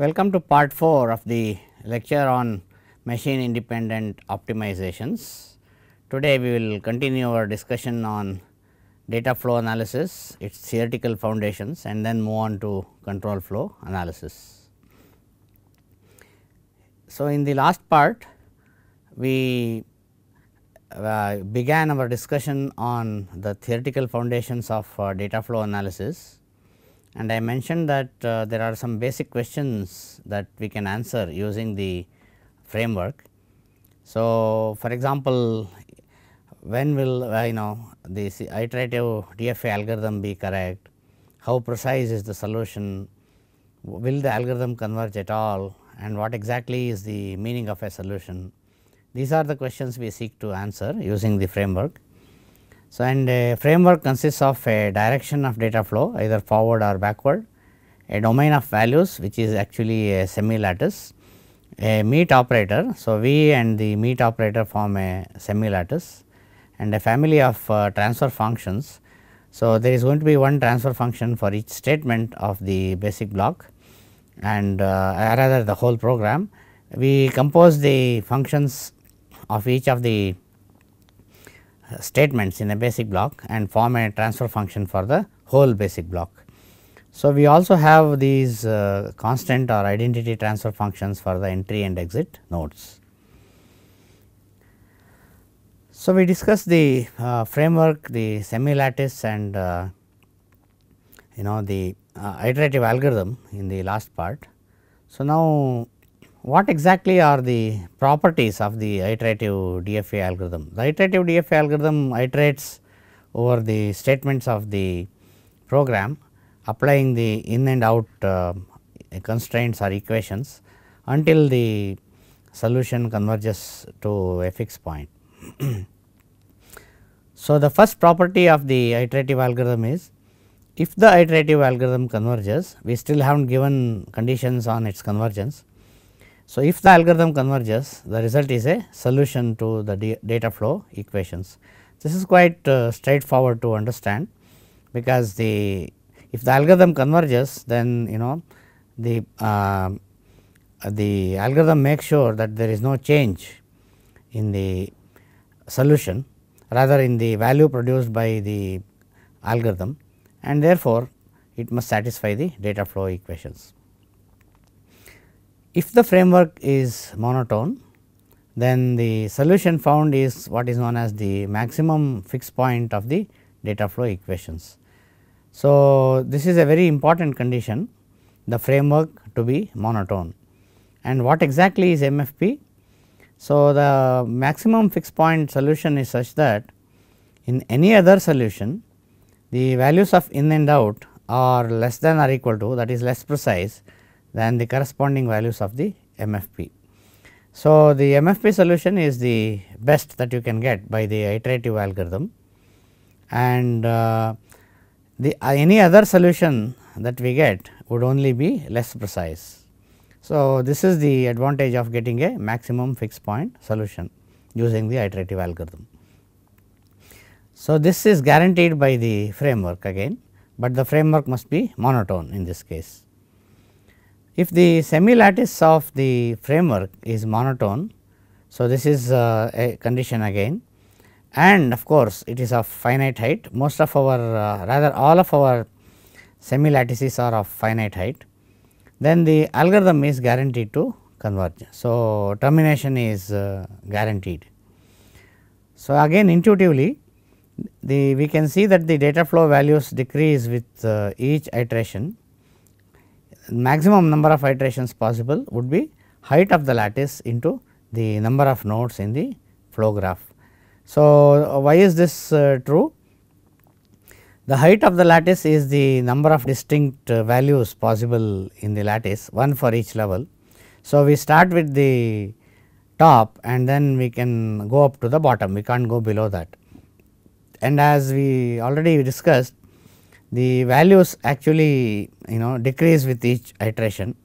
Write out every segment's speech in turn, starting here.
Welcome to part 4 of the lecture on machine independent optimizations. Today we will continue our discussion on data flow analysis, its theoretical foundations and then move on to control flow analysis. So, in the last part we uh, began our discussion on the theoretical foundations of uh, data flow analysis and I mentioned that uh, there are some basic questions that we can answer using the framework. So, for example, when will uh, you know the iterative DFA algorithm be correct, how precise is the solution, will the algorithm converge at all and what exactly is the meaning of a solution. These are the questions we seek to answer using the framework. So, and a framework consists of a direction of data flow either forward or backward, a domain of values which is actually a semi lattice, a meet operator. So, V and the meet operator form a semi lattice and a family of uh, transfer functions. So, there is going to be one transfer function for each statement of the basic block and uh, rather the whole program. We compose the functions of each of the statements in a basic block and form a transfer function for the whole basic block. So, we also have these uh, constant or identity transfer functions for the entry and exit nodes. So, we discussed the uh, framework, the semi lattice and uh, you know the uh, iterative algorithm in the last part. So, now what exactly are the properties of the iterative DFA algorithm? The iterative DFA algorithm iterates over the statements of the program applying the in and out uh, constraints or equations until the solution converges to a fixed point. so, the first property of the iterative algorithm is if the iterative algorithm converges we still have not given conditions on its convergence so, if the algorithm converges the result is a solution to the data flow equations. This is quite uh, straightforward to understand because the if the algorithm converges then you know the uh, the algorithm makes sure that there is no change in the solution rather in the value produced by the algorithm and therefore, it must satisfy the data flow equations. If the framework is monotone then the solution found is what is known as the maximum fixed point of the data flow equations. So, this is a very important condition the framework to be monotone and what exactly is MFP? So, the maximum fixed point solution is such that in any other solution the values of in and out are less than or equal to that is less precise than the corresponding values of the MFP. So, the MFP solution is the best that you can get by the iterative algorithm and uh, the uh, any other solution that we get would only be less precise. So, this is the advantage of getting a maximum fixed point solution using the iterative algorithm. So, this is guaranteed by the framework again, but the framework must be monotone in this case. If the semi-lattice of the framework is monotone, so this is uh, a condition again and of course, it is of finite height most of our uh, rather all of our semi-lattices are of finite height then the algorithm is guaranteed to converge. So, termination is uh, guaranteed. So, again intuitively the we can see that the data flow values decrease with uh, each iteration maximum number of iterations possible would be height of the lattice into the number of nodes in the flow graph. So, uh, why is this uh, true? The height of the lattice is the number of distinct uh, values possible in the lattice one for each level. So, we start with the top and then we can go up to the bottom we can't go below that. And as we already discussed the values actually you know decrease with each iteration.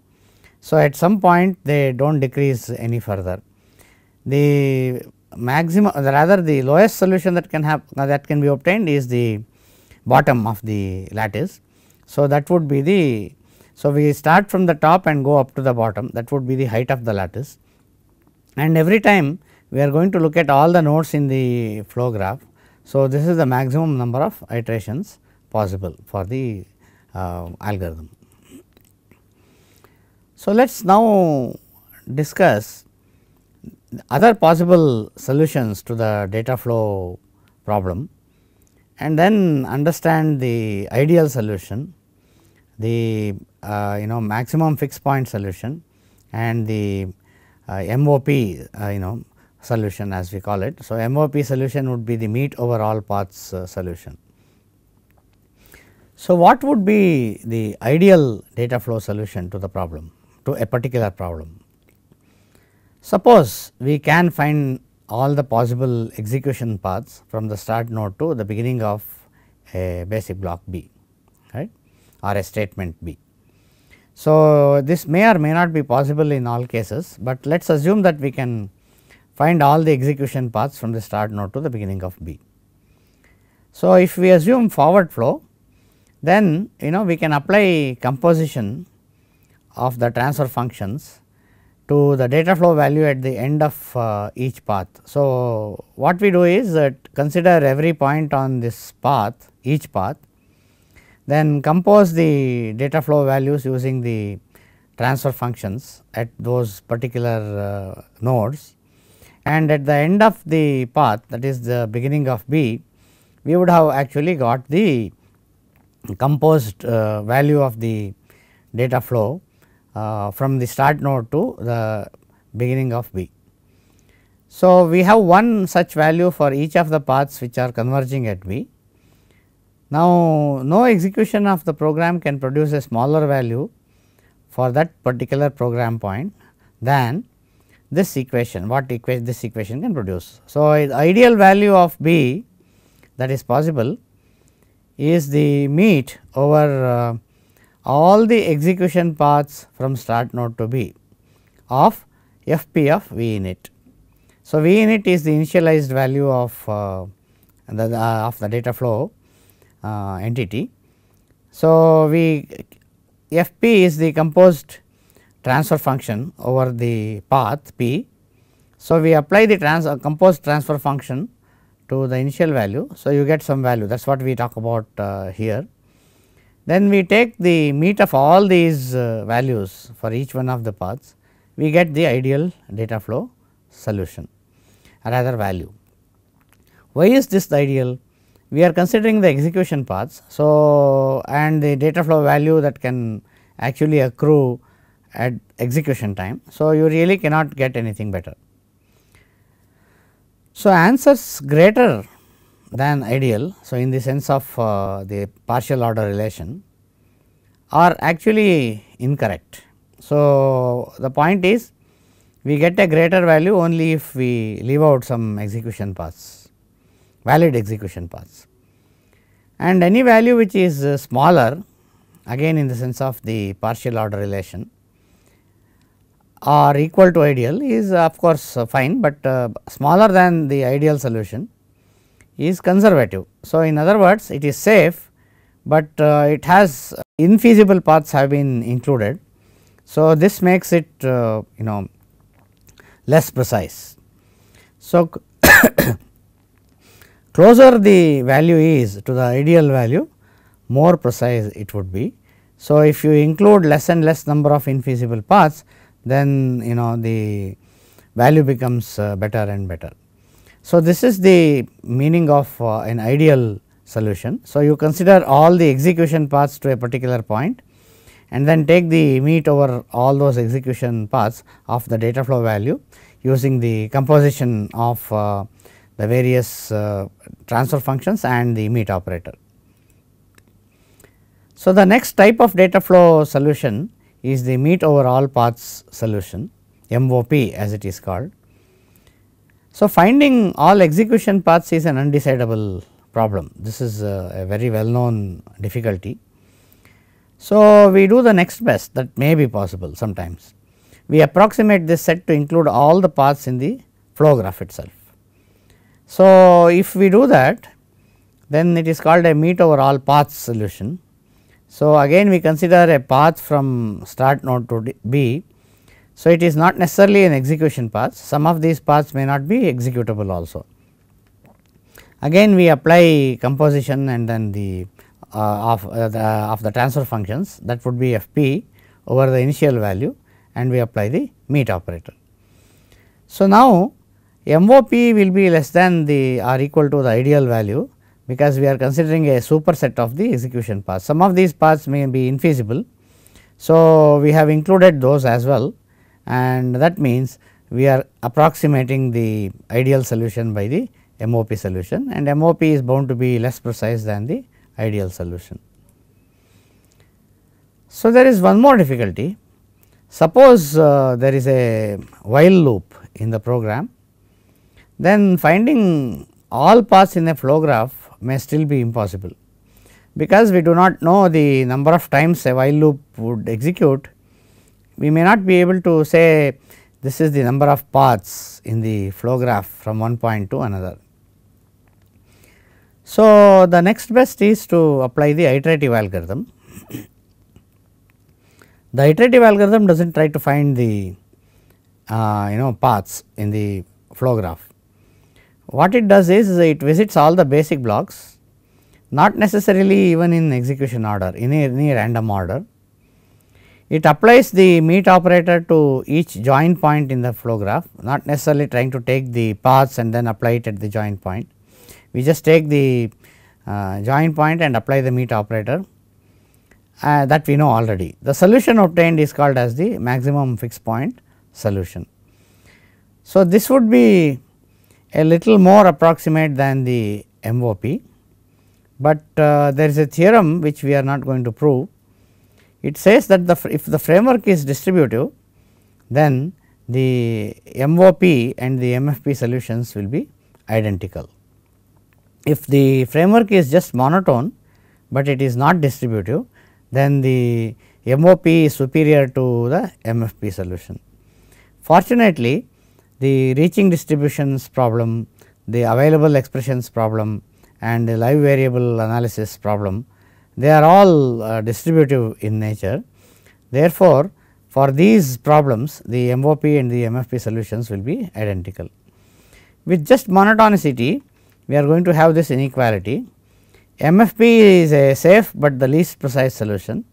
So, at some point they do not decrease any further. The maximum rather the lowest solution that can have that can be obtained is the bottom of the lattice. So, that would be the so we start from the top and go up to the bottom that would be the height of the lattice and every time we are going to look at all the nodes in the flow graph. So, this is the maximum number of iterations possible for the uh, algorithm. So, let us now discuss other possible solutions to the data flow problem and then understand the ideal solution, the uh, you know maximum fixed point solution and the uh, MOP uh, you know solution as we call it. So, MOP solution would be the meet over all paths uh, solution. So, what would be the ideal data flow solution to the problem to a particular problem? Suppose we can find all the possible execution paths from the start node to the beginning of a basic block B right or a statement B. So, this may or may not be possible in all cases, but let us assume that we can find all the execution paths from the start node to the beginning of B. So, if we assume forward flow then you know we can apply composition of the transfer functions to the data flow value at the end of uh, each path. So, what we do is that consider every point on this path each path then compose the data flow values using the transfer functions at those particular uh, nodes and at the end of the path that is the beginning of B we would have actually got the composed uh, value of the data flow uh, from the start node to the beginning of B. So, we have one such value for each of the paths which are converging at B. Now, no execution of the program can produce a smaller value for that particular program point than this equation what this equation can produce. So, ideal value of B that is possible is the meet over uh, all the execution paths from start node to B of FP of V init. So, V init is the initialized value of uh, the, uh, of the data flow uh, entity. So, we Fp is the composed transfer function over the path P. So, we apply the trans uh, composed transfer function to the initial value. So, you get some value that is what we talk about uh, here. Then we take the meet of all these uh, values for each one of the paths, we get the ideal data flow solution or rather value. Why is this the ideal? We are considering the execution paths. So, and the data flow value that can actually accrue at execution time. So, you really cannot get anything better. So, answers greater than ideal. So, in the sense of uh, the partial order relation are actually incorrect. So, the point is we get a greater value only if we leave out some execution paths, valid execution paths and any value which is uh, smaller again in the sense of the partial order relation are equal to ideal is of course uh, fine, but uh, smaller than the ideal solution is conservative. So, in other words it is safe, but uh, it has infeasible paths have been included. So, this makes it you know less precise. So, closer the value is to the ideal value more precise it would be. So, if you include less and less number of infeasible paths then you know the value becomes uh, better and better. So, this is the meaning of uh, an ideal solution. So, you consider all the execution paths to a particular point and then take the meet over all those execution paths of the data flow value using the composition of uh, the various uh, transfer functions and the meet operator. So, the next type of data flow solution is the meet over all paths solution MOP as it is called. So, finding all execution paths is an undecidable problem this is a, very well known difficulty. So, we do the next best that may be possible sometimes we approximate this set to include all the paths in the flow graph itself. So, if we do that then it is called a meet over all paths solution so, again we consider a path from start node to B. So, it is not necessarily an execution path, some of these paths may not be executable also. Again we apply composition and then the uh, of, uh, the, of the transfer functions that would be Fp over the initial value and we apply the meet operator. So, now MOP will be less than the or equal to the ideal value because we are considering a superset of the execution paths. Some of these paths may be infeasible. So, we have included those as well and that means we are approximating the ideal solution by the MOP solution and MOP is bound to be less precise than the ideal solution. So, there is one more difficulty. Suppose uh, there is a while loop in the program, then finding all paths in a flow graph may still be impossible. Because we do not know the number of times a while loop would execute, we may not be able to say this is the number of paths in the flow graph from one point to another. So, the next best is to apply the iterative algorithm. the iterative algorithm does not try to find the uh, you know paths in the flow graph. What it does is, is it visits all the basic blocks not necessarily even in execution order in any random order. It applies the meet operator to each join point in the flow graph not necessarily trying to take the paths and then apply it at the join point. We just take the uh, join point and apply the meet operator uh, that we know already. The solution obtained is called as the maximum fixed point solution. So, this would be a little more approximate than the MOP, but uh, there is a theorem which we are not going to prove. It says that the if the framework is distributive, then the MOP and the MFP solutions will be identical. If the framework is just monotone, but it is not distributive, then the MOP is superior to the MFP solution. Fortunately, the reaching distributions problem, the available expressions problem and the live variable analysis problem, they are all uh, distributive in nature. Therefore, for these problems the MOP and the MFP solutions will be identical. With just monotonicity we are going to have this inequality. MFP is a safe but the least precise solution.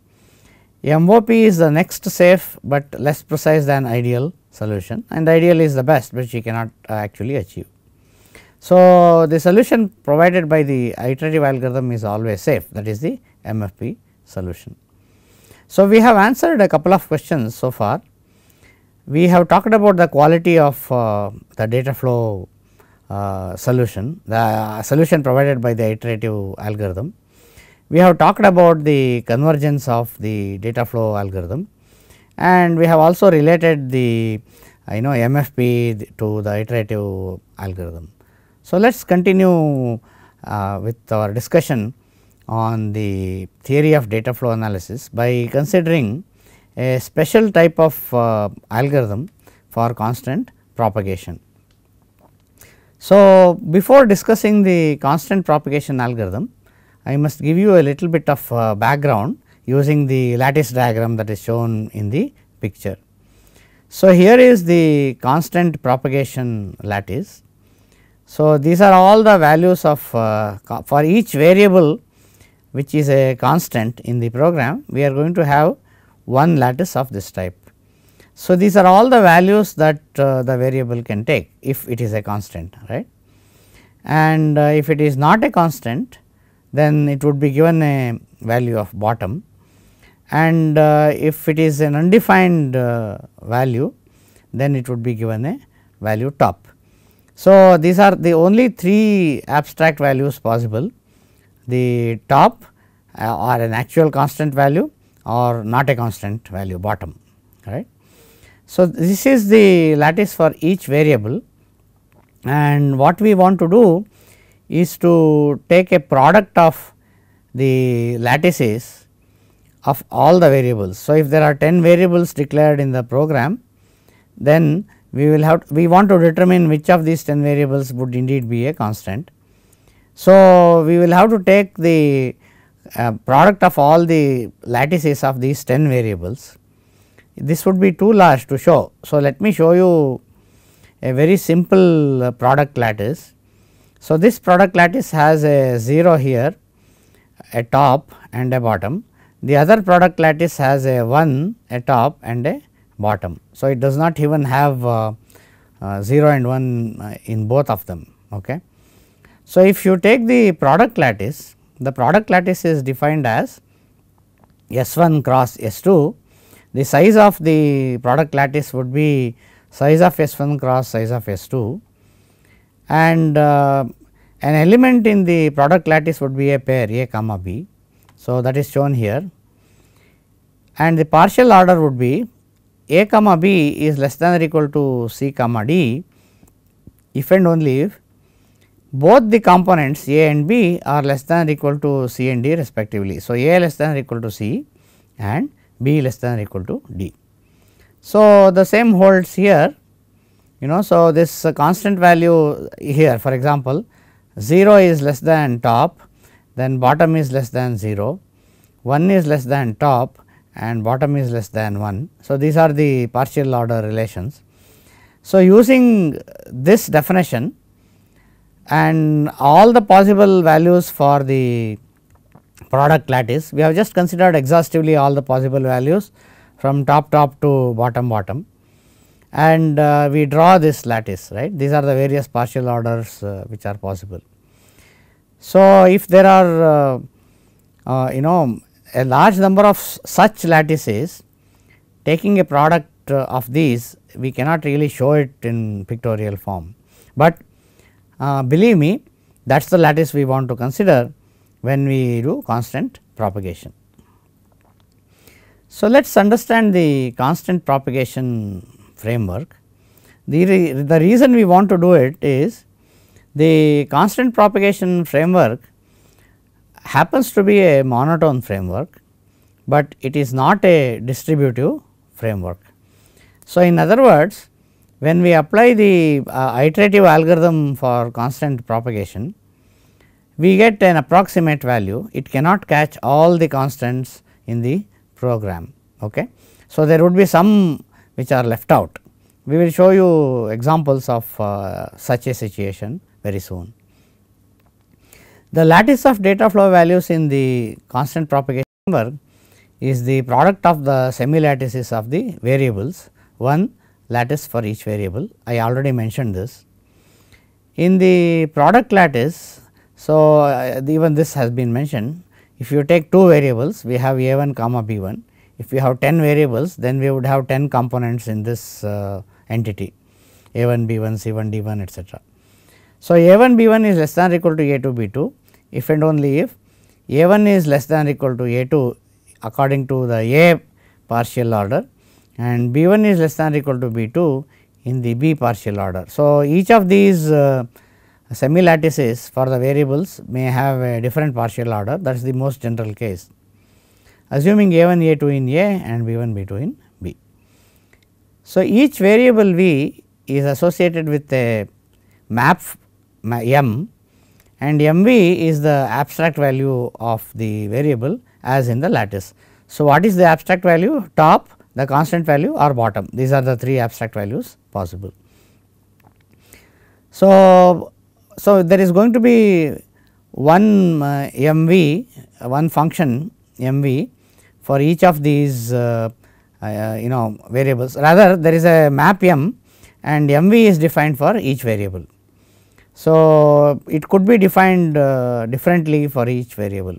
MOP is the next safe but less precise than ideal solution and ideal is the best which you cannot uh, actually achieve. So, the solution provided by the iterative algorithm is always safe that is the MFP solution. So, we have answered a couple of questions so far. We have talked about the quality of uh, the data flow uh, solution, the uh, solution provided by the iterative algorithm. We have talked about the convergence of the data flow algorithm and we have also related the uh, you know MFP to the iterative algorithm. So, let us continue uh, with our discussion on the theory of data flow analysis by considering a special type of uh, algorithm for constant propagation. So, before discussing the constant propagation algorithm, I must give you a little bit of uh, background using the lattice diagram that is shown in the picture. So, here is the constant propagation lattice. So, these are all the values of uh, for each variable which is a constant in the program we are going to have one lattice of this type. So, these are all the values that uh, the variable can take if it is a constant right and uh, if it is not a constant then it would be given a value of bottom and uh, if it is an undefined uh, value then it would be given a value top. So, these are the only three abstract values possible the top or uh, an actual constant value or not a constant value bottom right. So, this is the lattice for each variable and what we want to do is to take a product of the lattices of all the variables. So, if there are 10 variables declared in the program then we will have we want to determine which of these 10 variables would indeed be a constant. So, we will have to take the uh, product of all the lattices of these 10 variables. This would be too large to show. So, let me show you a very simple uh, product lattice. So, this product lattice has a 0 here, a top and a bottom the other product lattice has a 1 a top and a bottom. So, it does not even have uh, uh, 0 and 1 uh, in both of them. Okay. So, if you take the product lattice, the product lattice is defined as S 1 cross S 2, the size of the product lattice would be size of S 1 cross size of S 2 and uh, an element in the product lattice would be a pair A comma B so, that is shown here and the partial order would be a comma b is less than or equal to c comma d if and only if both the components a and b are less than or equal to c and d respectively. So, a less than or equal to c and b less than or equal to d. So, the same holds here you know. So, this constant value here for example, 0 is less than top then bottom is less than 0, 1 is less than top and bottom is less than 1. So, these are the partial order relations. So, using this definition and all the possible values for the product lattice, we have just considered exhaustively all the possible values from top top to bottom bottom and uh, we draw this lattice right these are the various partial orders uh, which are possible. So, if there are uh, uh, you know a large number of such lattices taking a product uh, of these we cannot really show it in pictorial form, but believe me that is the lattice we want to consider when we do constant propagation. So, let us understand the constant propagation framework. The, re the reason we want to do it is the constant propagation framework happens to be a monotone framework, but it is not a distributive framework. So, in other words when we apply the uh, iterative algorithm for constant propagation, we get an approximate value it cannot catch all the constants in the program. Okay. So, there would be some which are left out we will show you examples of uh, such a situation very soon. The lattice of data flow values in the constant propagation number is the product of the semi lattices of the variables one lattice for each variable I already mentioned this. In the product lattice so uh, even this has been mentioned if you take 2 variables we have a1 comma b1 if we have 10 variables then we would have 10 components in this uh, entity a1 b1 c1 d1 etcetera. So, A 1 B 1 is less than or equal to A 2 B 2 if and only if A 1 is less than or equal to A 2 according to the A partial order and B 1 is less than or equal to B 2 in the B partial order. So, each of these uh, semi lattices for the variables may have a different partial order that is the most general case assuming A 1 A 2 in A and B 1 B 2 in B. So, each variable V is associated with a map m and mv is the abstract value of the variable as in the lattice. So, what is the abstract value top the constant value or bottom these are the three abstract values possible. So, so there is going to be one uh, mv uh, one function mv for each of these uh, uh, you know variables rather there is a map m and mv is defined for each variable. So, it could be defined uh, differently for each variable.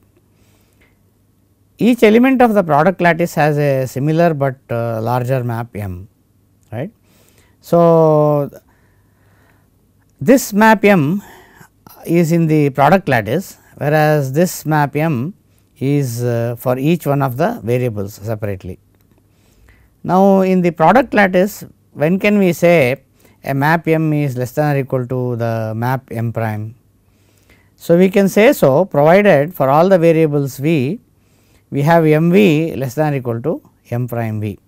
Each element of the product lattice has a similar but uh, larger map M right. So, this map M is in the product lattice whereas this map M is uh, for each one of the variables separately. Now, in the product lattice when can we say a map m is less than or equal to the map m prime. So, we can say so provided for all the variables v we have m v less than or equal to m prime v.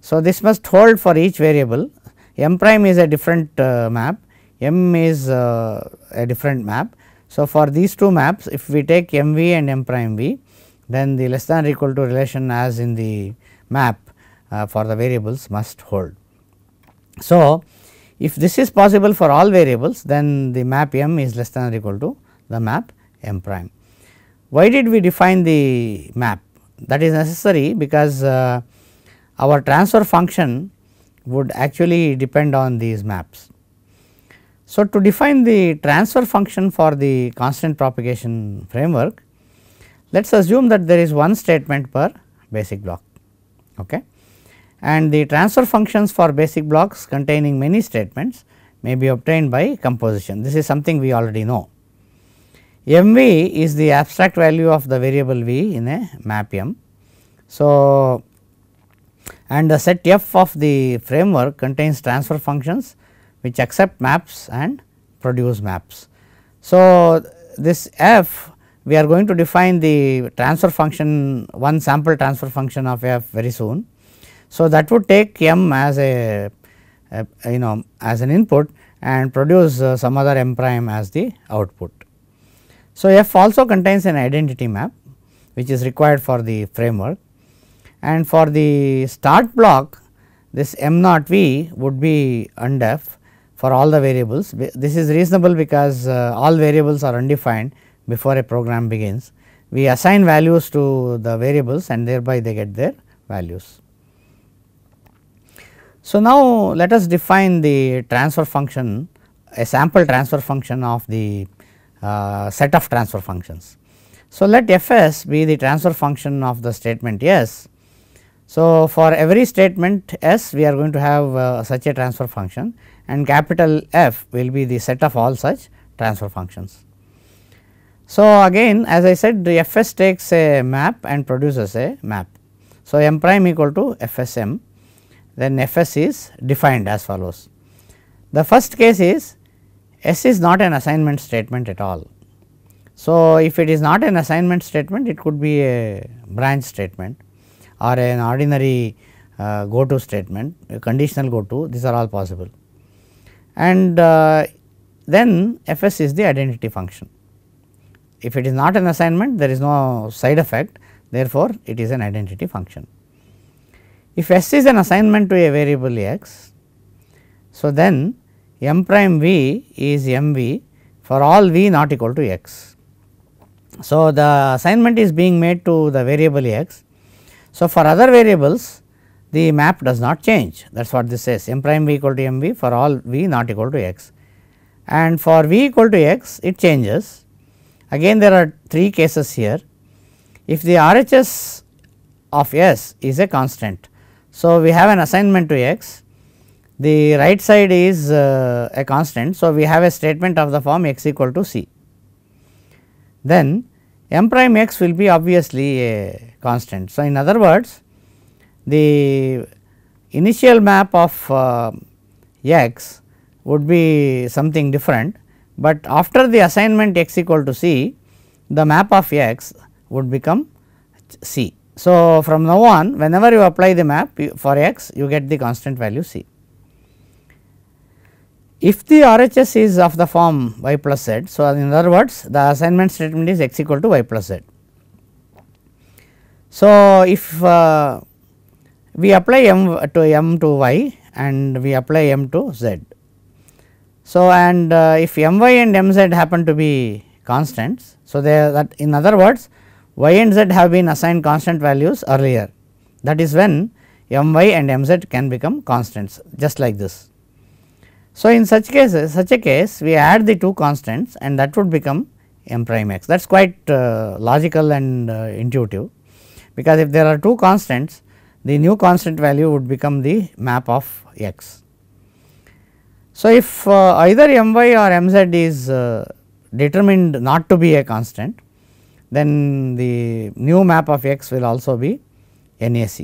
So, this must hold for each variable m prime is a different uh, map m is uh, a different map. So, for these two maps if we take m v and m prime v then the less than or equal to relation as in the map uh, for the variables must hold. So, if this is possible for all variables then the map m is less than or equal to the map m prime. Why did we define the map? That is necessary because uh, our transfer function would actually depend on these maps. So, to define the transfer function for the constant propagation framework, let us assume that there is one statement per basic block. Okay and the transfer functions for basic blocks containing many statements may be obtained by composition. This is something we already know. MV is the abstract value of the variable V in a map M. So, and the set F of the framework contains transfer functions which accept maps and produce maps. So, this F we are going to define the transfer function one sample transfer function of F very soon so, that would take m as a, a you know as an input and produce uh, some other m prime as the output. So, f also contains an identity map which is required for the framework and for the start block this m naught v would be undef for all the variables. This is reasonable because uh, all variables are undefined before a program begins. We assign values to the variables and thereby they get their values. So, now let us define the transfer function a sample transfer function of the uh, set of transfer functions. So, let f s be the transfer function of the statement s. So, for every statement s we are going to have uh, such a transfer function and capital F will be the set of all such transfer functions. So, again as I said the f s takes a map and produces a map. So, m prime equal to f s m then Fs is defined as follows. The first case is S is not an assignment statement at all. So, if it is not an assignment statement it could be a branch statement or an ordinary uh, go to statement, conditional go to these are all possible. And uh, then Fs is the identity function. If it is not an assignment there is no side effect therefore, it is an identity function. If S is an assignment to a variable x, so then m prime v is m v for all v not equal to x. So, the assignment is being made to the variable x. So, for other variables the map does not change that is what this says m prime v equal to m v for all v not equal to x and for v equal to x it changes. Again there are 3 cases here if the RHS of S is a constant so, we have an assignment to x, the right side is uh, a constant. So, we have a statement of the form x equal to c. Then m prime x will be obviously a constant. So, in other words the initial map of uh, x would be something different, but after the assignment x equal to c the map of x would become c. So, from now on whenever you apply the map for x you get the constant value c. If the RHS is of the form y plus z, so in other words the assignment statement is x equal to y plus z. So, if uh, we apply m to m to y and we apply m to z. So, and uh, if m y and m z happen to be constants, so they that in other words y and z have been assigned constant values earlier that is when my and mz can become constants just like this. So, in such cases such a case we add the two constants and that would become m prime x that is quite uh, logical and uh, intuitive because if there are two constants the new constant value would become the map of x. So, if uh, either my or mz is uh, determined not to be a constant then the new map of x will also be NAC.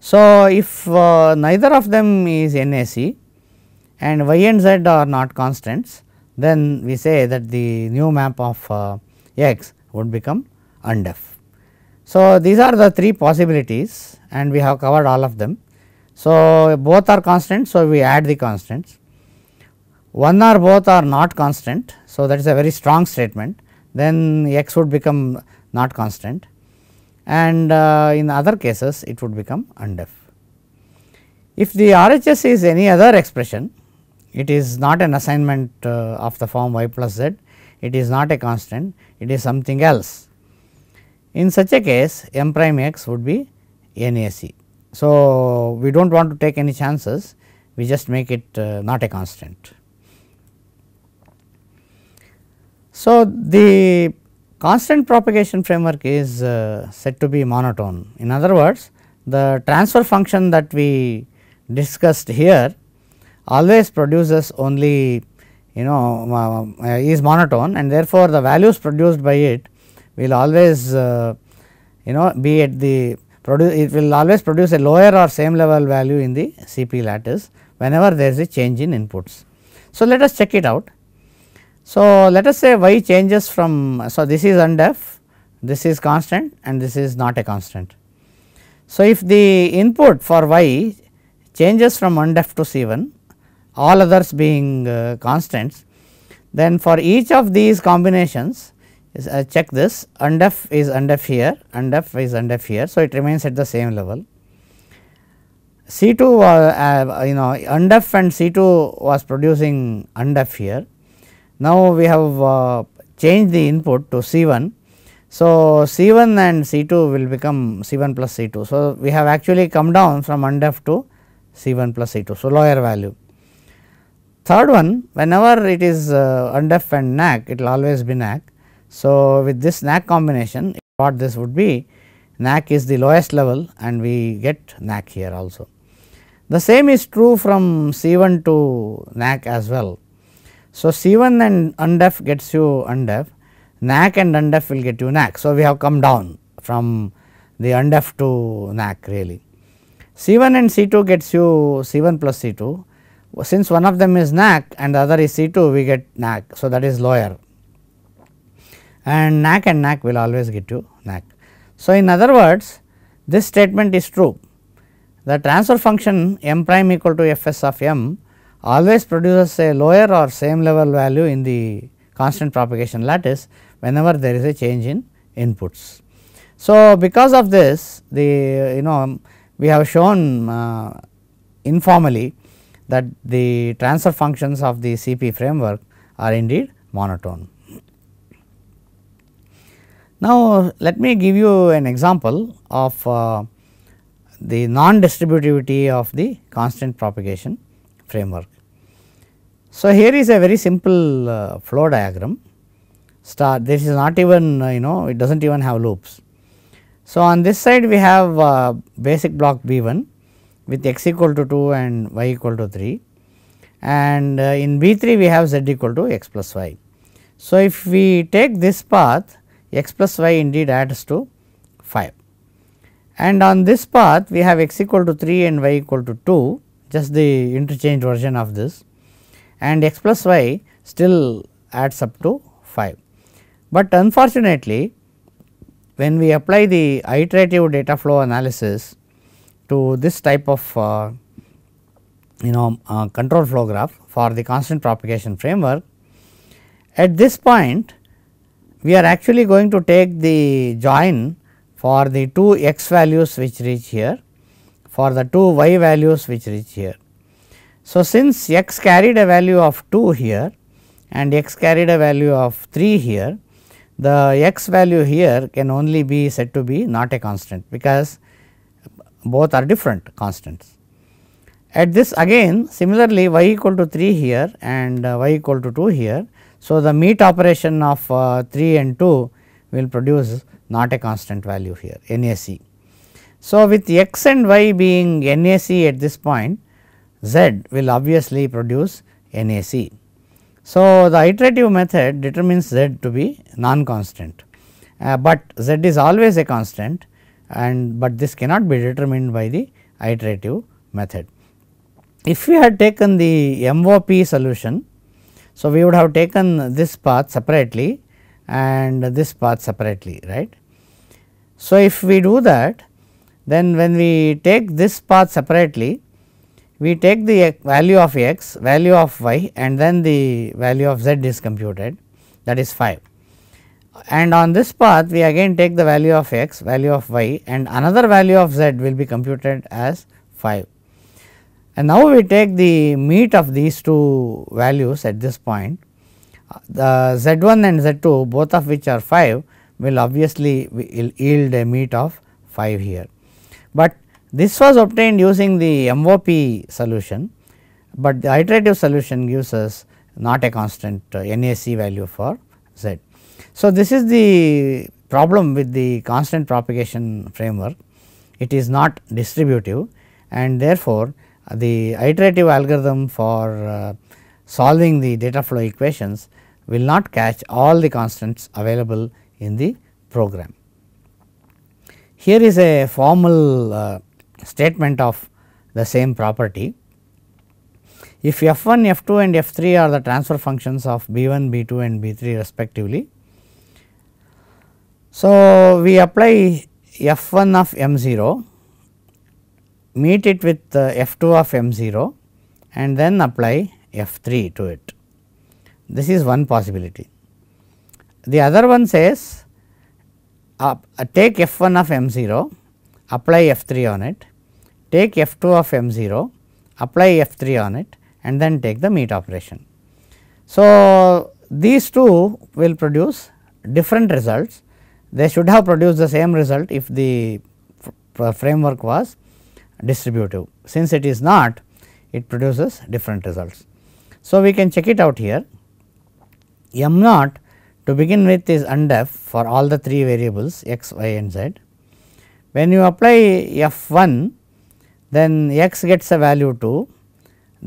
So, if uh, neither of them is NAC and y and z are not constants, then we say that the new map of uh, x would become undef. So, these are the three possibilities and we have covered all of them. So, both are constants, so we add the constants. One or both are not constant, so that is a very strong statement then x would become not constant and uh, in other cases it would become undef. If the RHS is any other expression, it is not an assignment uh, of the form y plus z, it is not a constant, it is something else. In such a case, m prime x would be NAC. So, we do not want to take any chances, we just make it uh, not a constant. So, the constant propagation framework is uh, said to be monotone. In other words, the transfer function that we discussed here always produces only you know uh, uh is monotone and therefore, the values produced by it will always uh, you know be at the produce it will always produce a lower or same level value in the CP lattice whenever there is a change in inputs. So, let us check it out. So, let us say y changes from, so this is undef, this is constant and this is not a constant. So, if the input for y changes from undef to C1, all others being uh, constants, then for each of these combinations is, uh, check this undef is undef here, undef is undef here. So, it remains at the same level. C2 uh, uh, you know undef and C2 was producing undef here now, we have uh, changed the input to C 1. So, C 1 and C 2 will become C 1 plus C 2. So, we have actually come down from undef to C 1 plus C 2. So, lower value. Third one whenever it is uh, undef and NAC it will always be NAC. So, with this NAC combination what this would be NAC is the lowest level and we get NAC here also. The same is true from C 1 to NAC as well. So, C1 and undef gets you undef, NAC and undef will get you NAC. So, we have come down from the undef to NAC really. C1 and C2 gets you C1 plus C2, since one of them is NAC and the other is C2 we get NAC. So, that is lower and NAC and NAC will always get you NAC. So, in other words this statement is true the transfer function m prime equal to f s of m always produces a lower or same level value in the constant propagation lattice whenever there is a change in inputs. So, because of this the you know um, we have shown uh, informally that the transfer functions of the CP framework are indeed monotone. Now, let me give you an example of uh, the non distributivity of the constant propagation framework. So, here is a very simple uh, flow diagram start this is not even uh, you know it does not even have loops. So, on this side we have uh, basic block B 1 with x equal to 2 and y equal to 3 and uh, in B 3 we have z equal to x plus y. So, if we take this path x plus y indeed adds to 5 and on this path we have x equal to 3 and y equal to 2 just the interchange version of this and x plus y still adds up to 5. But unfortunately, when we apply the iterative data flow analysis to this type of uh, you know uh, control flow graph for the constant propagation framework, at this point we are actually going to take the join for the two x values which reach here for the two y values which reach here. So, since x carried a value of 2 here and x carried a value of 3 here, the x value here can only be said to be not a constant because both are different constants. At this again similarly y equal to 3 here and uh, y equal to 2 here. So, the meet operation of uh, 3 and 2 will produce not a constant value here NAC. So, with x and y being NAC at this point Z will obviously produce NAC. So, the iterative method determines Z to be non constant, uh, but Z is always a constant and but this cannot be determined by the iterative method. If we had taken the MOP solution, so we would have taken this path separately and this path separately right. So, if we do that then when we take this path separately we take the value of x, value of y and then the value of z is computed that is 5. And on this path we again take the value of x, value of y and another value of z will be computed as 5. And now we take the meet of these two values at this point, the z1 and z2 both of which are 5 will obviously will yield a meet of 5 here. But this was obtained using the MOP solution, but the iterative solution gives us not a constant uh, NAC value for z. So, this is the problem with the constant propagation framework, it is not distributive and therefore, the iterative algorithm for uh, solving the data flow equations will not catch all the constants available in the program. Here is a formal uh, statement of the same property. If f 1, f 2 and f 3 are the transfer functions of b 1, b 2 and b 3 respectively. So, we apply f 1 of m 0, meet it with f 2 of m 0 and then apply f 3 to it. This is one possibility. The other one says uh, take f 1 of m 0, apply f 3 on it take F 2 of M 0, apply F 3 on it and then take the meet operation. So, these two will produce different results. They should have produced the same result if the framework was distributive. Since it is not, it produces different results. So, we can check it out here. M 0 to begin with is undef for all the three variables x, y and z. When you apply F 1 then x gets a value 2,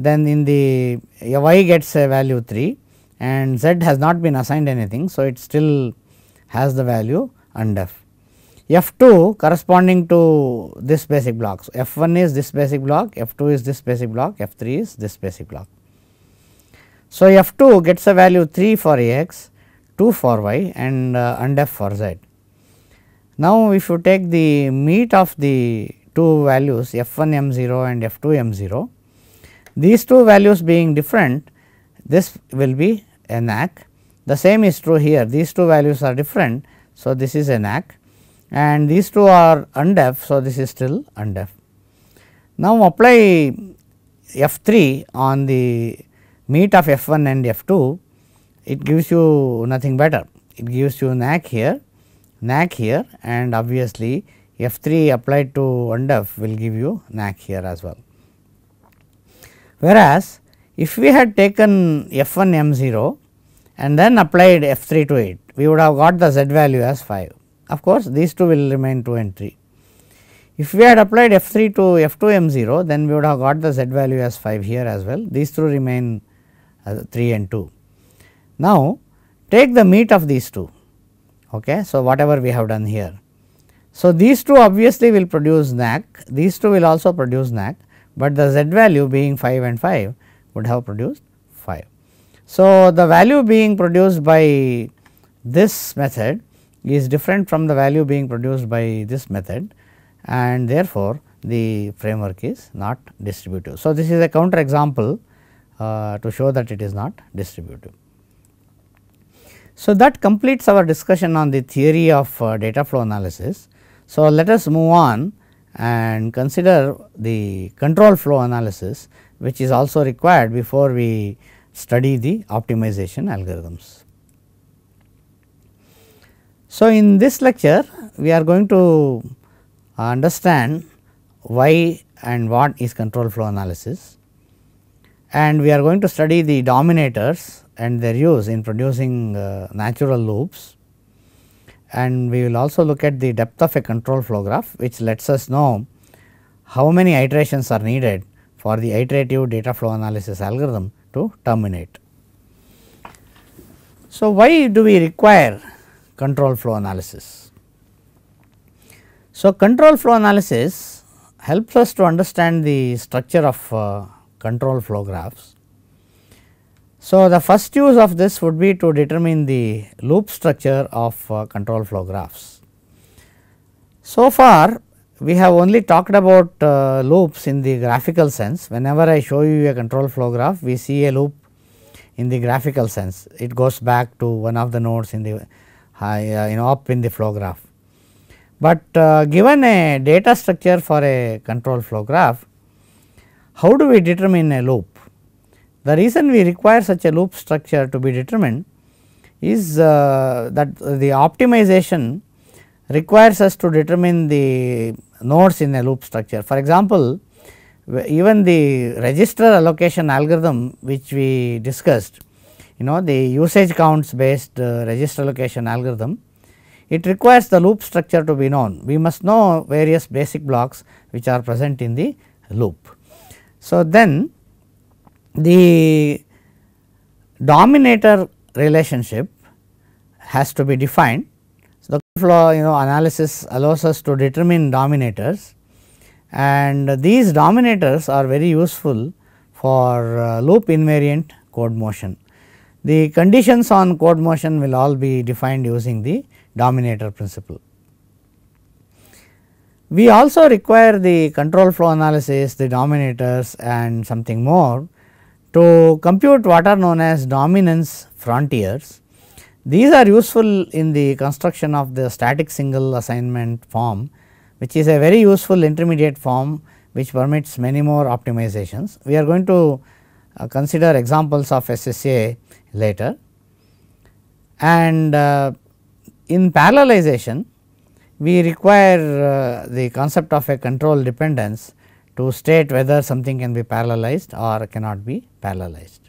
then in the y gets a value 3 and z has not been assigned anything. So, it still has the value undef. F 2 corresponding to this basic block. So, F 1 is this basic block, F 2 is this basic block, F 3 is this basic block. So, F 2 gets a value 3 for x, 2 for y and uh, undef for z. Now, if you take the meat of the two values f1 m0 and f2 m0. These two values being different this will be a The same is true here these two values are different. So, this is a and these two are undef. So, this is still undef. Now, apply f 3 on the meet of f 1 and f 2 it gives you nothing better. It gives you NAC here, NAC here and obviously F 3 applied to 1 def will give you NAC here as well. Whereas, if we had taken F 1 M 0 and then applied F 3 to it, we would have got the z value as 5. Of course, these two will remain 2 and 3. If we had applied F 3 to F 2 M 0, then we would have got the z value as 5 here as well. These two remain uh, 3 and 2. Now, take the meet of these two. Okay. So, whatever we have done here. So, these two obviously will produce NAC, these two will also produce NAC, but the z value being 5 and 5 would have produced 5. So, the value being produced by this method is different from the value being produced by this method and therefore, the framework is not distributive. So, this is a counter example uh, to show that it is not distributive. So, that completes our discussion on the theory of uh, data flow analysis. So, let us move on and consider the control flow analysis which is also required before we study the optimization algorithms. So, in this lecture we are going to understand why and what is control flow analysis and we are going to study the dominators and their use in producing uh, natural loops and we will also look at the depth of a control flow graph which lets us know how many iterations are needed for the iterative data flow analysis algorithm to terminate. So, why do we require control flow analysis? So, control flow analysis helps us to understand the structure of uh, control flow graphs so, the first use of this would be to determine the loop structure of uh, control flow graphs. So far we have only talked about uh, loops in the graphical sense whenever I show you a control flow graph we see a loop in the graphical sense it goes back to one of the nodes in the high uh, you know up in the flow graph. But uh, given a data structure for a control flow graph how do we determine a loop? The reason we require such a loop structure to be determined is uh, that the optimization requires us to determine the nodes in a loop structure. For example, even the register allocation algorithm which we discussed you know the usage counts based uh, register allocation algorithm it requires the loop structure to be known we must know various basic blocks which are present in the loop. So, then the dominator relationship has to be defined. So, the law you know analysis allows us to determine dominators and these dominators are very useful for uh, loop invariant code motion. The conditions on code motion will all be defined using the dominator principle. We also require the control flow analysis, the dominators and something more to compute what are known as dominance frontiers. These are useful in the construction of the static single assignment form which is a very useful intermediate form which permits many more optimizations. We are going to uh, consider examples of SSA later and uh, in parallelization we require uh, the concept of a control dependence to state whether something can be parallelized or cannot be parallelized.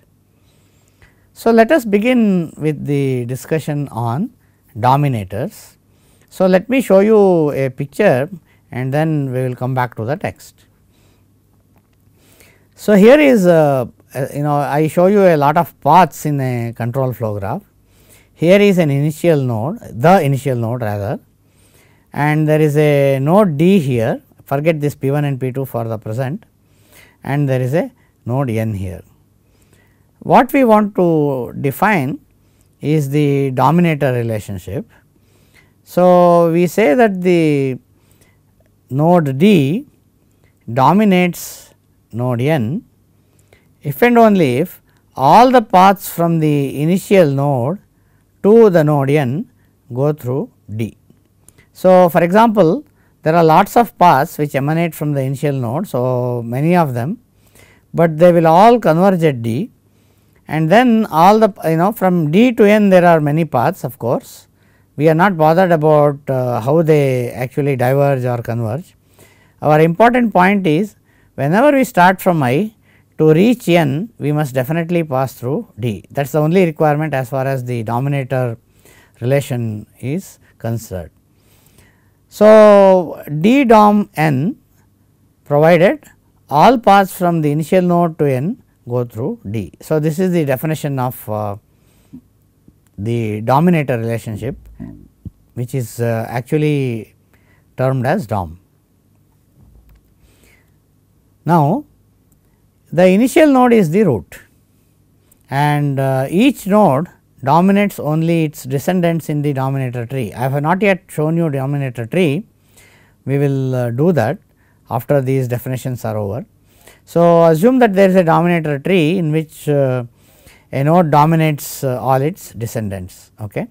So, let us begin with the discussion on dominators. So, let me show you a picture and then we will come back to the text. So, here is a, you know I show you a lot of paths in a control flow graph. Here is an initial node, the initial node rather and there is a node D here forget this P 1 and P 2 for the present and there is a node n here. What we want to define is the dominator relationship. So, we say that the node D dominates node n if and only if all the paths from the initial node to the node n go through D. So, for example, there are lots of paths which emanate from the initial node, so many of them, but they will all converge at D and then all the you know from D to N there are many paths of course. We are not bothered about uh, how they actually diverge or converge. Our important point is whenever we start from I to reach N we must definitely pass through D that is the only requirement as far as the dominator relation is concerned. So, d dom n provided all paths from the initial node to n go through d. So, this is the definition of uh, the dominator relationship which is uh, actually termed as dom. Now, the initial node is the root and uh, each node dominates only its descendants in the dominator tree. I have not yet shown you dominator tree, we will uh, do that after these definitions are over. So, assume that there is a dominator tree in which uh, a node dominates uh, all its descendants okay.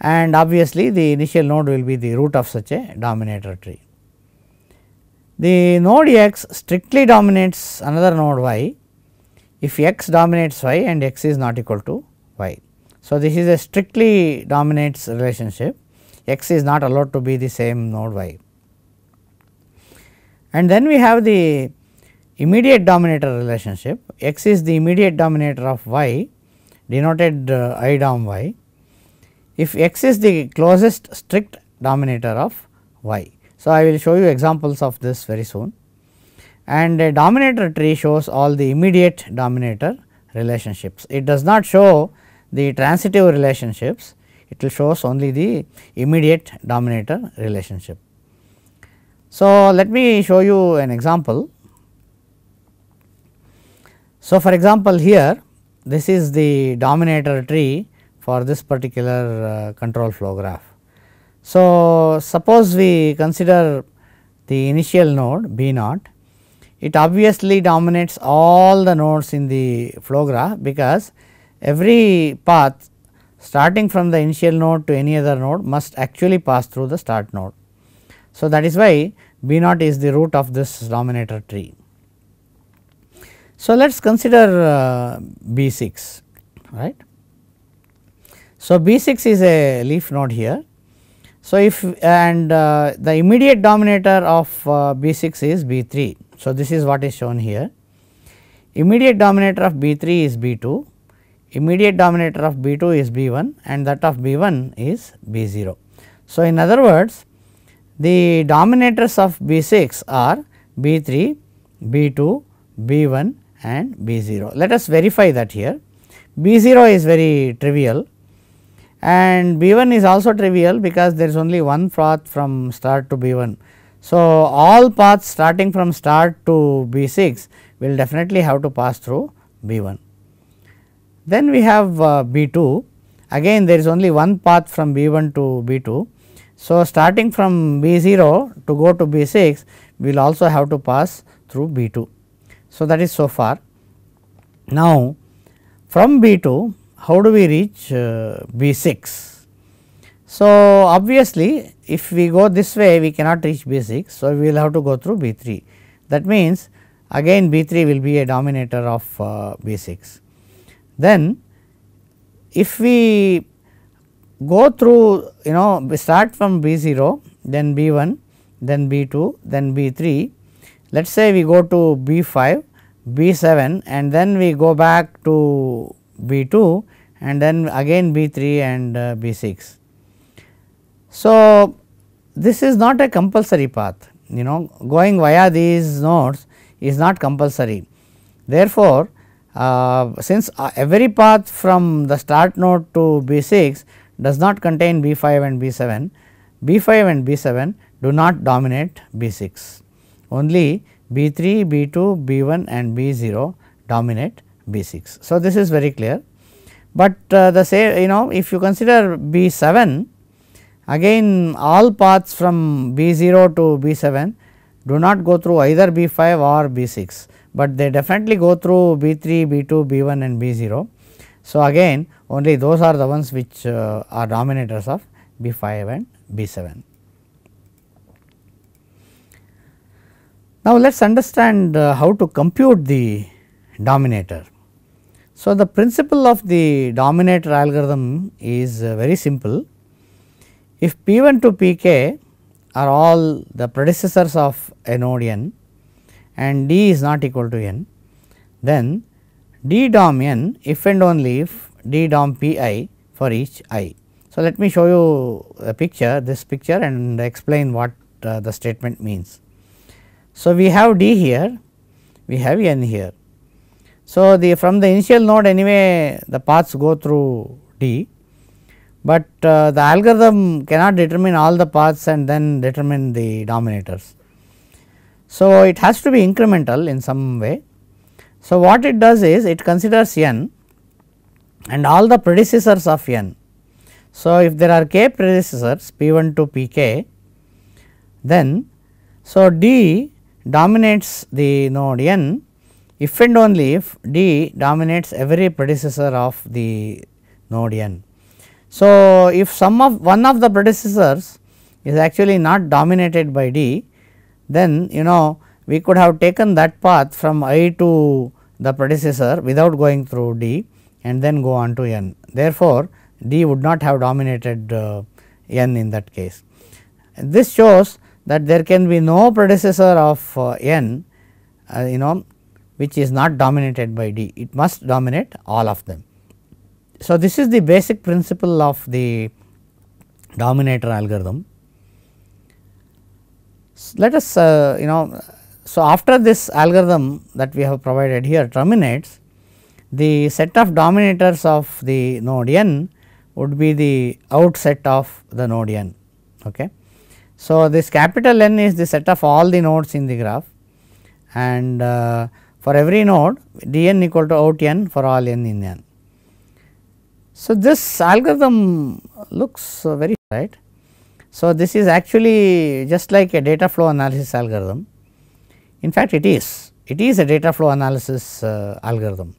and obviously, the initial node will be the root of such a dominator tree. The node x strictly dominates another node y if x dominates y and x is not equal to y. So, this is a strictly dominates relationship x is not allowed to be the same node y. And then we have the immediate dominator relationship x is the immediate dominator of y denoted uh, i dom y if x is the closest strict dominator of y. So, I will show you examples of this very soon and a dominator tree shows all the immediate dominator relationships. It does not show the transitive relationships it will shows only the immediate dominator relationship. So, let me show you an example. So, for example, here this is the dominator tree for this particular uh, control flow graph. So, suppose we consider the initial node B naught, it obviously dominates all the nodes in the flow graph because every path starting from the initial node to any other node must actually pass through the start node. So, that is why B naught is the root of this denominator tree. So, let us consider uh, B 6 right. So, B 6 is a leaf node here. So, if and uh, the immediate denominator of uh, B 6 is B 3. So, this is what is shown here immediate denominator of B 3 is B 2 immediate dominator of B2 is B1 and that of B1 is B0. So, in other words the dominators of B6 are B3, B2, B1 and B0. Let us verify that here. B0 is very trivial and B1 is also trivial because there is only one path from start to B1. So, all paths starting from start to B6 will definitely have to pass through B1. Then we have uh, B 2 again there is only one path from B 1 to B 2. So, starting from B 0 to go to B 6 we will also have to pass through B 2. So, that is so far. Now, from B 2 how do we reach uh, B 6? So, obviously if we go this way we cannot reach B 6. So, we will have to go through B 3 that means again B 3 will be a dominator of uh, B 6. Then if we go through you know we start from B 0 then B 1 then B 2 then B 3 let us say we go to B 5 B 7 and then we go back to B 2 and then again B 3 and uh, B 6. So, this is not a compulsory path you know going via these nodes is not compulsory. Therefore, uh, since uh, every path from the start node to B 6 does not contain B 5 and B 7, B 5 and B 7 do not dominate B 6, only B 3, B 2, B 1 and B 0 dominate B 6. So, this is very clear, but uh, the say you know if you consider B 7 again all paths from B 0 to B 7 do not go through either B 5 or B 6 but they definitely go through B 3, B 2, B 1 and B 0. So, again only those are the ones which uh, are dominators of B 5 and B 7. Now, let us understand uh, how to compute the dominator. So, the principle of the dominator algorithm is uh, very simple. If P 1 to P k are all the predecessors of a node n and d is not equal to n, then d dom n if and only if d dom p i for each i. So, let me show you a picture this picture and explain what uh, the statement means. So, we have d here we have n here. So, the from the initial node anyway the paths go through d, but uh, the algorithm cannot determine all the paths and then determine the dominators. So, it has to be incremental in some way. So, what it does is it considers n and all the predecessors of n. So, if there are k predecessors p 1 to p k then so d dominates the node n if and only if d dominates every predecessor of the node n. So, if some of one of the predecessors is actually not dominated by d then you know we could have taken that path from i to the predecessor without going through d and then go on to n. Therefore, d would not have dominated uh, n in that case. This shows that there can be no predecessor of uh, n uh, you know which is not dominated by d, it must dominate all of them. So, this is the basic principle of the dominator algorithm let us uh, you know, so after this algorithm that we have provided here terminates, the set of dominators of the node n would be the outset of the node n. Okay. So, this capital N is the set of all the nodes in the graph and uh, for every node dn equal to out n for all n in n. So, this algorithm looks uh, very right so, this is actually just like a data flow analysis algorithm. In fact, it is it is a data flow analysis uh, algorithm.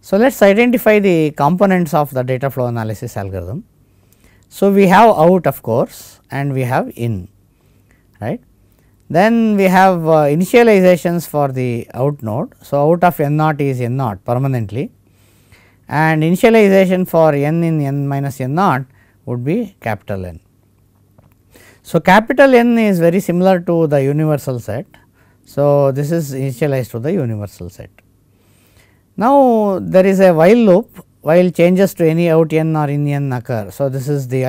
So, let us identify the components of the data flow analysis algorithm. So, we have out of course and we have in right. Then we have uh, initializations for the out node. So, out of n naught is n naught permanently and initialization for n in n minus n naught would be capital N. So, capital N is very similar to the universal set. So, this is initialized to the universal set. Now, there is a while loop while changes to any out n or in n occur. So, this is the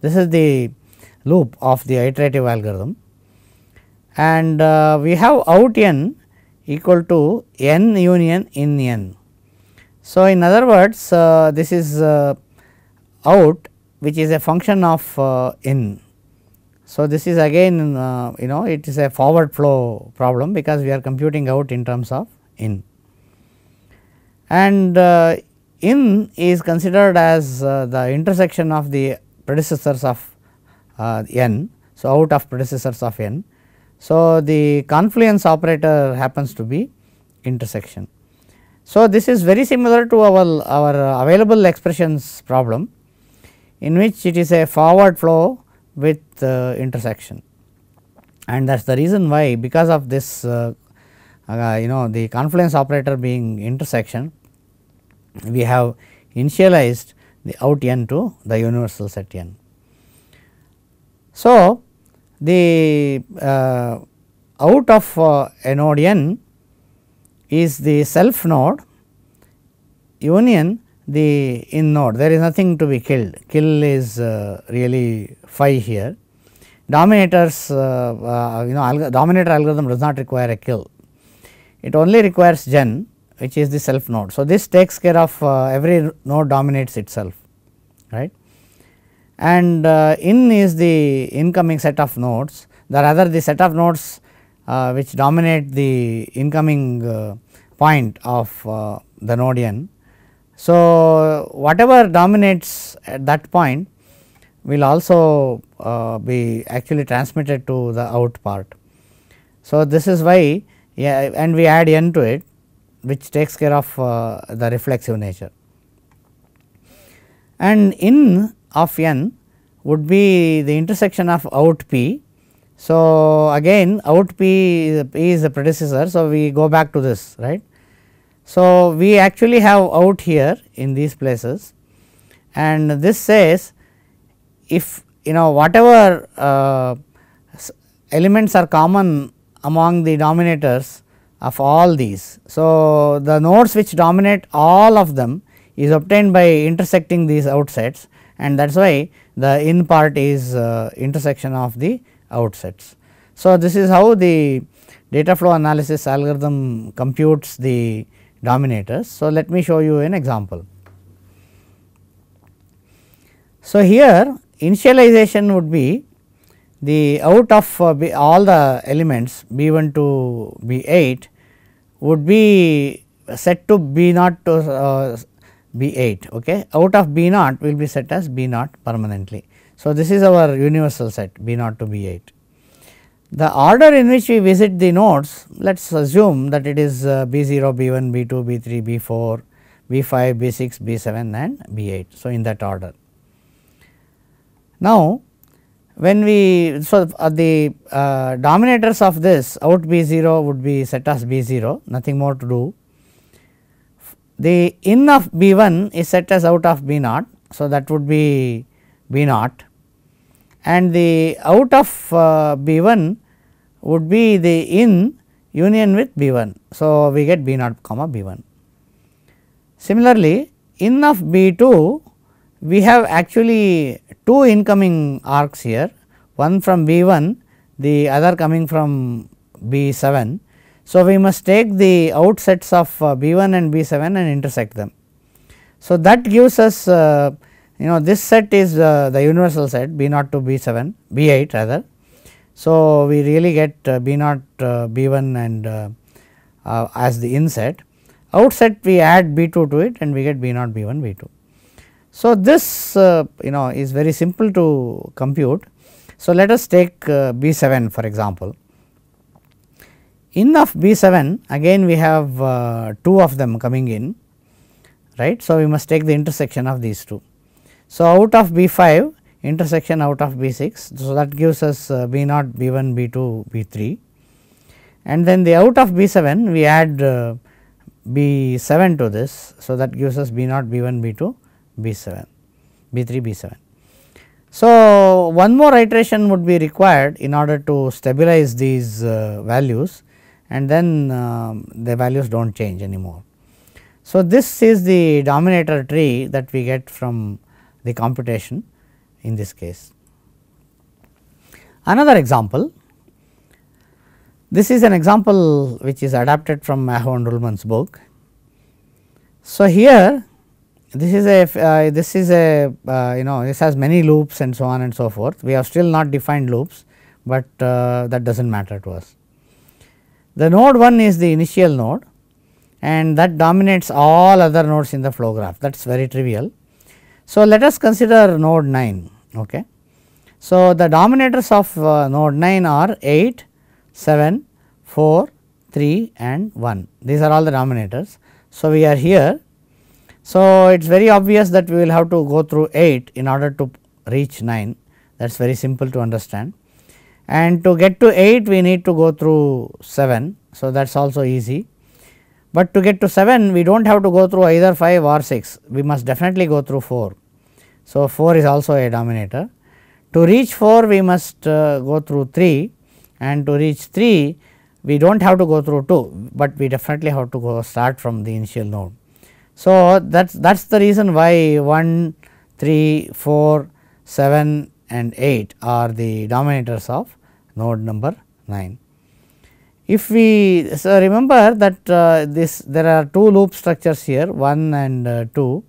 this is the loop of the iterative algorithm and uh, we have out n equal to n union in n. So, in other words uh, this is uh, out which is a function of uh, n so, this is again uh, you know it is a forward flow problem because we are computing out in terms of in and uh, in is considered as uh, the intersection of the predecessors of uh, n. So, out of predecessors of n. So, the confluence operator happens to be intersection. So, this is very similar to our, our available expressions problem in which it is a forward flow with intersection and that is the reason why because of this uh, uh, you know the confluence operator being intersection we have initialized the out n to the universal set n. So, the uh, out of uh, a node n is the self node union the in node there is nothing to be killed kill is uh, really phi here. Dominators uh, uh, you know alg dominator algorithm does not require a kill, it only requires gen which is the self node. So, this takes care of uh, every node dominates itself right and uh, in is the incoming set of nodes the rather the set of nodes uh, which dominate the incoming uh, point of uh, the node n. So, whatever dominates at that point will also uh, be actually transmitted to the out part. So, this is why yeah, and we add n to it which takes care of uh, the reflexive nature. And in of n would be the intersection of out p. So, again out p p is the predecessor. So, we go back to this right. So, we actually have out here in these places and this says if you know whatever uh, elements are common among the dominators of all these. So, the nodes which dominate all of them is obtained by intersecting these outsets and that is why the in part is uh, intersection of the outsets. So, this is how the data flow analysis algorithm computes the dominators. So, let me show you an example. So, here initialization would be the out of uh, all the elements B 1 to B 8 would be set to B naught to uh, B 8 okay out of B naught will be set as B naught permanently. So, this is our universal set B naught to B 8. The order in which we visit the nodes let us assume that it is uh, B 0, B 1, B 2, B 3, B 4, B 5, B 6, B 7 and B 8. So, in that order now, when we so uh, the uh, dominators of this out B 0 would be set as B 0 nothing more to do. The in of B 1 is set as out of B naught. so that would be B naught and the out of uh, B 1 would be the in union with B 1. So, we get B naught comma B 1. Similarly, in of B 2 we have actually two incoming arcs here one from B 1 the other coming from B 7. So, we must take the outsets of uh, B 1 and B 7 and intersect them. So, that gives us uh, you know this set is uh, the universal set B 0 to B 7 B 8 rather. So, we really get uh, B 0 uh, B 1 and uh, as the inset outset we add B 2 to it and we get B 0 B 1 B 2. So, this uh, you know is very simple to compute. So, let us take uh, B 7 for example. In of B 7 again we have uh, 2 of them coming in right. So, we must take the intersection of these two. So, out of B 5 intersection out of B 6. So, that gives us uh, B naught, B 1, B 2, B 3 and then the out of B 7 we add uh, B 7 to this. So, that gives us B naught, B 1, B 2 B7, B3, B7. So, one more iteration would be required in order to stabilize these uh, values and then uh, the values do not change anymore. So, this is the dominator tree that we get from the computation in this case. Another example, this is an example which is adapted from Mahon and Ruhlmann's book. So, here this is a uh, this is a uh, you know this has many loops and so on and so forth we have still not defined loops but uh, that does not matter to us. The node 1 is the initial node and that dominates all other nodes in the flow graph that is very trivial. So, let us consider node 9 ok. So, the dominators of uh, node 9 are 8, 7, 4, 3 and 1 these are all the dominators. So, we are here so, it is very obvious that we will have to go through 8 in order to reach 9 that is very simple to understand and to get to 8 we need to go through 7. So, that is also easy, but to get to 7 we do not have to go through either 5 or 6 we must definitely go through 4. So, 4 is also a dominator to reach 4 we must uh, go through 3 and to reach 3 we do not have to go through 2, but we definitely have to go start from the initial node. So, that is the reason why 1, 3, 4, 7 and 8 are the dominators of node number 9. If we so remember that uh, this there are two loop structures here 1 and uh, 2,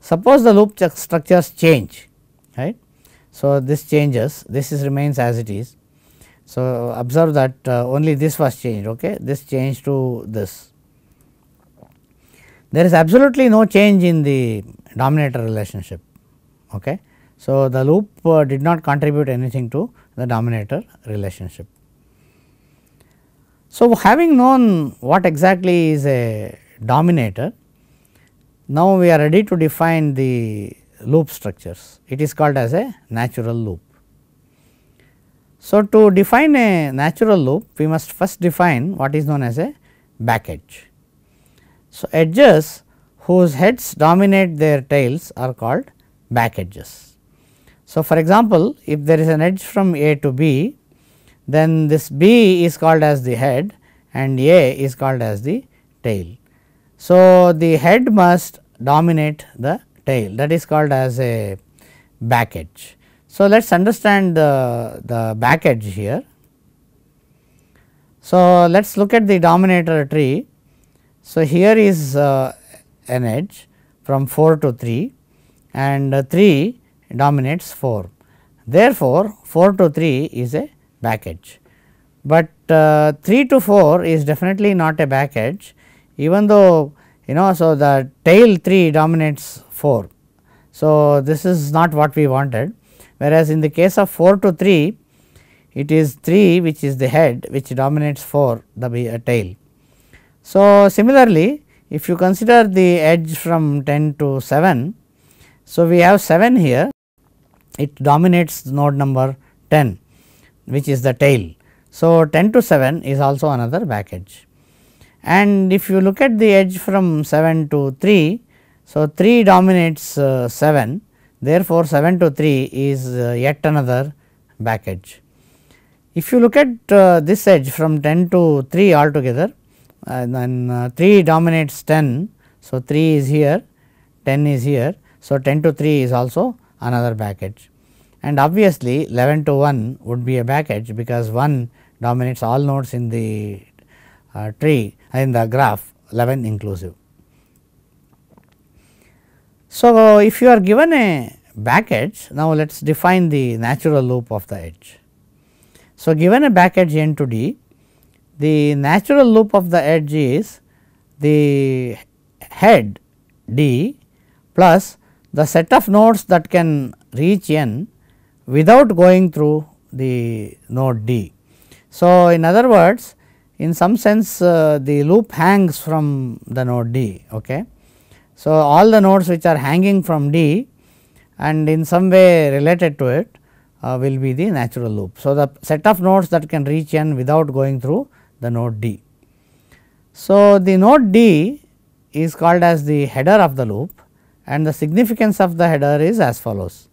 suppose the loop structures change right. So, this changes this is remains as it is. So, observe that uh, only this was changed okay this changed to this there is absolutely no change in the dominator relationship. Okay. So, the loop uh, did not contribute anything to the dominator relationship. So, having known what exactly is a dominator, now we are ready to define the loop structures. It is called as a natural loop. So, to define a natural loop, we must first define what is known as a back edge. So, edges whose heads dominate their tails are called back edges. So, for example, if there is an edge from A to B, then this B is called as the head and A is called as the tail. So, the head must dominate the tail that is called as a back edge. So, let us understand the, the back edge here. So, let us look at the dominator tree. So, here is uh, an edge from 4 to 3 and 3 dominates 4. Therefore, 4 to 3 is a back edge, but uh, 3 to 4 is definitely not a back edge even though you know. So, the tail 3 dominates 4. So, this is not what we wanted whereas, in the case of 4 to 3 it is 3 which is the head which dominates 4 the uh, tail so, similarly, if you consider the edge from 10 to 7, so we have 7 here, it dominates node number 10 which is the tail. So, 10 to 7 is also another back edge and if you look at the edge from 7 to 3, so 3 dominates uh, 7 therefore, 7 to 3 is uh, yet another back edge. If you look at uh, this edge from 10 to 3 altogether, and uh, then uh, 3 dominates 10. So, 3 is here, 10 is here. So, 10 to 3 is also another back edge and obviously 11 to 1 would be a back edge because 1 dominates all nodes in the uh, tree in the graph 11 inclusive. So, if you are given a back edge now let us define the natural loop of the edge. So, given a back edge n to d the natural loop of the edge is the head D plus the set of nodes that can reach N without going through the node D. So, in other words in some sense uh, the loop hangs from the node D. Okay. So, all the nodes which are hanging from D and in some way related to it uh, will be the natural loop. So, the set of nodes that can reach N without going through the node D. So, the node D is called as the header of the loop and the significance of the header is as follows.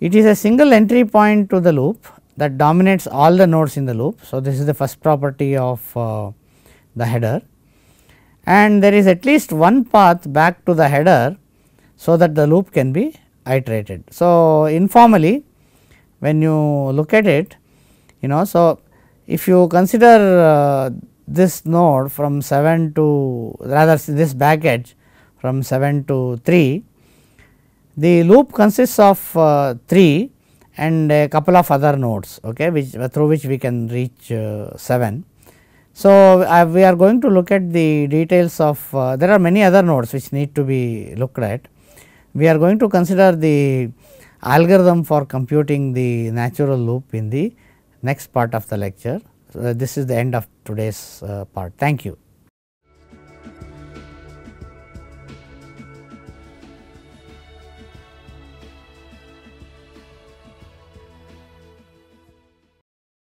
It is a single entry point to the loop that dominates all the nodes in the loop. So, this is the first property of uh, the header and there is at least one path back to the header so that the loop can be iterated. So, informally when you look at it you know so if you consider uh, this node from 7 to rather this back edge from 7 to 3, the loop consists of uh, 3 and a couple of other nodes okay, which through which we can reach uh, 7. So, uh, we are going to look at the details of uh, there are many other nodes which need to be looked at. We are going to consider the algorithm for computing the natural loop in the next part of the lecture. Uh, this is the end of today's uh, part. Thank you.